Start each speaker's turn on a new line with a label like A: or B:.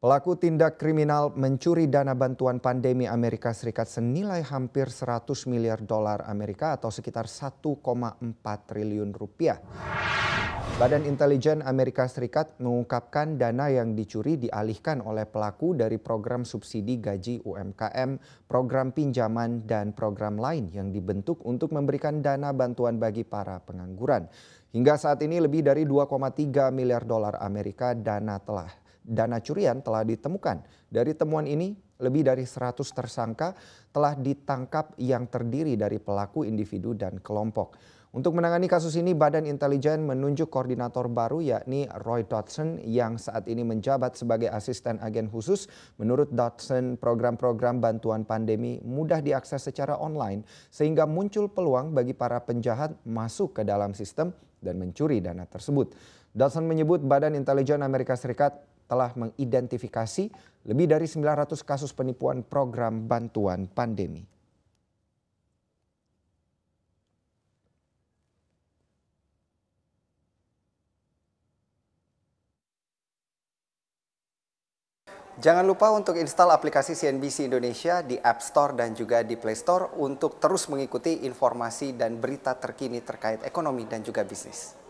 A: Pelaku tindak kriminal mencuri dana bantuan pandemi Amerika Serikat senilai hampir 100 miliar dolar Amerika atau sekitar 1,4 triliun rupiah. Badan Intelijen Amerika Serikat mengungkapkan dana yang dicuri dialihkan oleh pelaku dari program subsidi gaji UMKM, program pinjaman, dan program lain yang dibentuk untuk memberikan dana bantuan bagi para pengangguran. Hingga saat ini lebih dari 2,3 miliar dolar Amerika dana telah dana curian telah ditemukan. Dari temuan ini, lebih dari 100 tersangka telah ditangkap yang terdiri dari pelaku individu dan kelompok. Untuk menangani kasus ini, Badan Intelijen menunjuk koordinator baru yakni Roy Dodson yang saat ini menjabat sebagai asisten agen khusus. Menurut Dodson, program-program bantuan pandemi mudah diakses secara online sehingga muncul peluang bagi para penjahat masuk ke dalam sistem dan mencuri dana tersebut. Dodson menyebut Badan Intelijen Amerika Serikat telah mengidentifikasi lebih dari 900 kasus penipuan program bantuan pandemi.
B: Jangan lupa untuk install aplikasi CNBC Indonesia di App Store dan juga di Play Store untuk terus mengikuti informasi dan berita terkini terkait ekonomi dan juga bisnis.